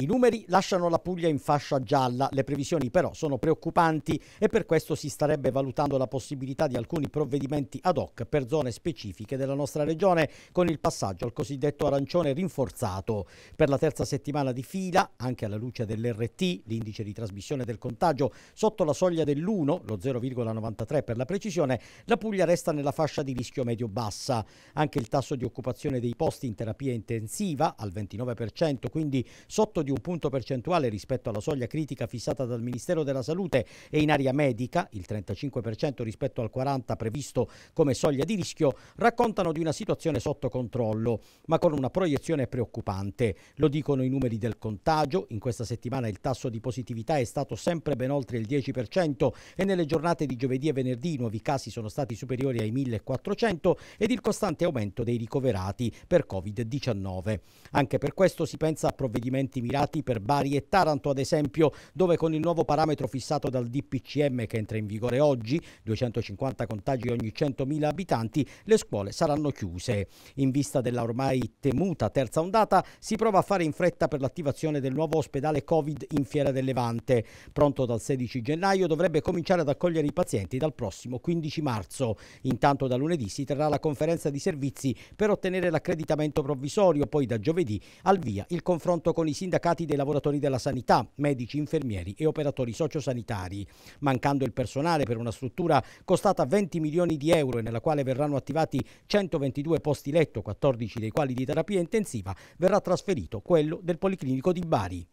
I numeri lasciano la Puglia in fascia gialla, le previsioni però sono preoccupanti e per questo si starebbe valutando la possibilità di alcuni provvedimenti ad hoc per zone specifiche della nostra regione con il passaggio al cosiddetto arancione rinforzato. Per la terza settimana di fila, anche alla luce dell'RT, l'indice di trasmissione del contagio, sotto la soglia dell'1, lo 0,93 per la precisione, la Puglia resta nella fascia di rischio medio-bassa. Anche il tasso di occupazione dei posti in terapia intensiva al 29%, quindi sotto di di un punto percentuale rispetto alla soglia critica fissata dal Ministero della Salute e in area medica, il 35% rispetto al 40% previsto come soglia di rischio, raccontano di una situazione sotto controllo, ma con una proiezione preoccupante. Lo dicono i numeri del contagio, in questa settimana il tasso di positività è stato sempre ben oltre il 10% e nelle giornate di giovedì e venerdì i nuovi casi sono stati superiori ai 1400 ed il costante aumento dei ricoverati per Covid-19. Anche per questo si pensa a provvedimenti mirati reati per Bari e Taranto, ad esempio, dove con il nuovo parametro fissato dal DPCM che entra in vigore oggi, 250 contagi ogni 100.000 abitanti, le scuole saranno chiuse. In vista della ormai temuta terza ondata, si prova a fare in fretta per l'attivazione del nuovo ospedale Covid in Fiera del Levante. Pronto dal 16 gennaio, dovrebbe cominciare ad accogliere i pazienti dal prossimo 15 marzo. Intanto da lunedì si terrà la conferenza di servizi per ottenere l'accreditamento provvisorio, poi da giovedì al via il confronto con i sindacati mancati dei lavoratori della sanità, medici, infermieri e operatori sociosanitari. Mancando il personale per una struttura costata 20 milioni di euro e nella quale verranno attivati 122 posti letto, 14 dei quali di terapia intensiva, verrà trasferito quello del Policlinico di Bari.